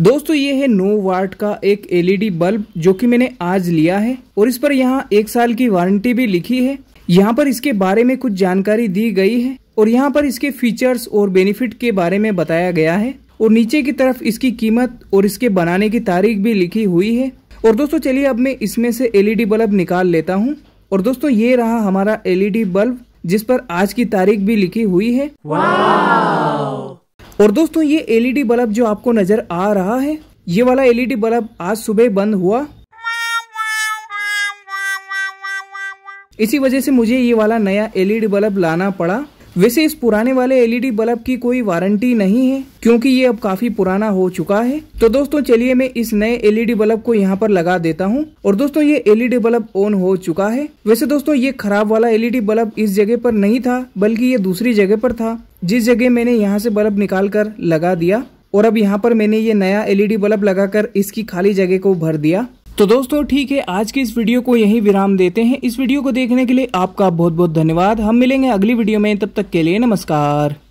दोस्तों ये है नो वाट का एक एलईडी बल्ब जो कि मैंने आज लिया है और इस पर यहाँ एक साल की वारंटी भी लिखी है यहाँ पर इसके बारे में कुछ जानकारी दी गई है और यहाँ पर इसके फीचर्स और बेनिफिट के बारे में बताया गया है और नीचे की तरफ इसकी कीमत और इसके बनाने की तारीख भी लिखी हुई है और दोस्तों चलिए अब मैं इसमें से एलईडी बल्ब निकाल लेता हूँ और दोस्तों ये रहा हमारा एलईडी बल्ब जिस पर आज की तारीख भी लिखी हुई है और दोस्तों ये एलईडी e बल्ब जो आपको नजर आ रहा है ये वाला एलईडी e बल्ब आज सुबह बंद हुआ इसी वजह से मुझे ये वाला नया एलईडी e बल्ब लाना पड़ा वैसे इस पुराने वाले एलईडी बल्ब की कोई वारंटी नहीं है क्योंकि ये अब काफी पुराना हो चुका है तो दोस्तों चलिए मैं इस नए एलईडी बल्ब को यहाँ पर लगा देता हूँ और दोस्तों ये एलईडी बल्ब ऑन हो चुका है वैसे दोस्तों ये खराब वाला एलईडी बल्ब इस जगह पर नहीं था बल्कि ये दूसरी जगह पर था जिस जगह मैंने यहाँ से बल्ब निकाल कर लगा दिया और अब यहाँ पर मैंने ये नया एलईडी बल्ब लगाकर इसकी खाली जगह को भर दिया तो दोस्तों ठीक है आज की इस वीडियो को यही विराम देते हैं इस वीडियो को देखने के लिए आपका बहुत बहुत धन्यवाद हम मिलेंगे अगली वीडियो में तब तक के लिए नमस्कार